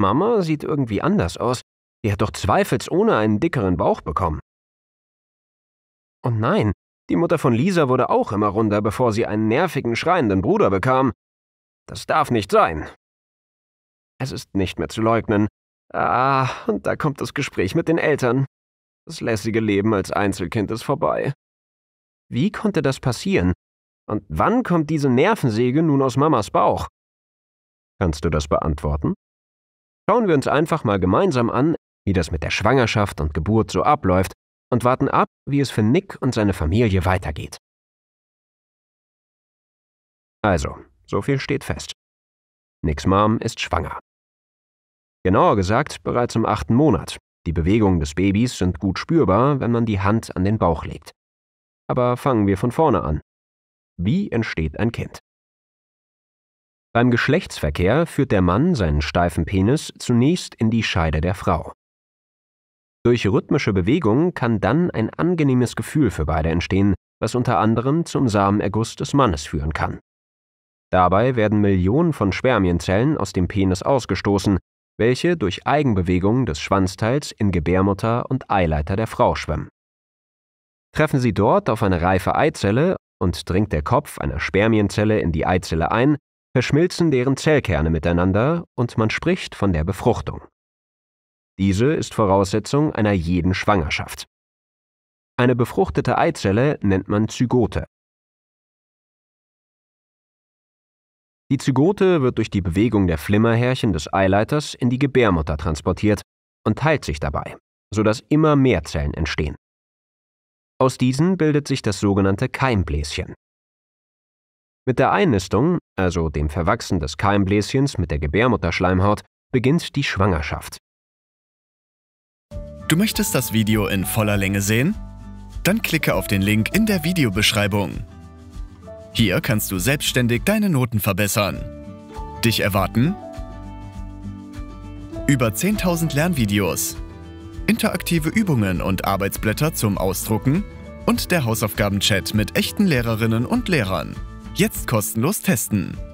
Mama sieht irgendwie anders aus. Die hat doch zweifelsohne einen dickeren Bauch bekommen. Und nein, die Mutter von Lisa wurde auch immer runder, bevor sie einen nervigen, schreienden Bruder bekam. Das darf nicht sein. Es ist nicht mehr zu leugnen. Ah, und da kommt das Gespräch mit den Eltern. Das lässige Leben als Einzelkind ist vorbei. Wie konnte das passieren? Und wann kommt diese Nervensäge nun aus Mamas Bauch? Kannst du das beantworten? Schauen wir uns einfach mal gemeinsam an, wie das mit der Schwangerschaft und Geburt so abläuft und warten ab, wie es für Nick und seine Familie weitergeht. Also, so viel steht fest. Nicks Mom ist schwanger. Genauer gesagt, bereits im achten Monat. Die Bewegungen des Babys sind gut spürbar, wenn man die Hand an den Bauch legt. Aber fangen wir von vorne an. Wie entsteht ein Kind? Beim Geschlechtsverkehr führt der Mann seinen steifen Penis zunächst in die Scheide der Frau. Durch rhythmische Bewegungen kann dann ein angenehmes Gefühl für beide entstehen, was unter anderem zum Samenerguss des Mannes führen kann. Dabei werden Millionen von Spermienzellen aus dem Penis ausgestoßen, welche durch Eigenbewegungen des Schwanzteils in Gebärmutter und Eileiter der Frau schwimmen. Treffen sie dort auf eine reife Eizelle und dringt der Kopf einer Spermienzelle in die Eizelle ein, verschmilzen deren Zellkerne miteinander und man spricht von der Befruchtung. Diese ist Voraussetzung einer jeden Schwangerschaft. Eine befruchtete Eizelle nennt man Zygote. Die Zygote wird durch die Bewegung der Flimmerhärchen des Eileiters in die Gebärmutter transportiert und teilt sich dabei, sodass immer mehr Zellen entstehen. Aus diesen bildet sich das sogenannte Keimbläschen, mit der Einnistung, also dem Verwachsen des Keimbläschens mit der Gebärmutterschleimhaut, beginnt die Schwangerschaft. Du möchtest das Video in voller Länge sehen? Dann klicke auf den Link in der Videobeschreibung. Hier kannst du selbstständig deine Noten verbessern. Dich erwarten über 10.000 Lernvideos, interaktive Übungen und Arbeitsblätter zum Ausdrucken und der Hausaufgabenchat mit echten Lehrerinnen und Lehrern. Jetzt kostenlos testen.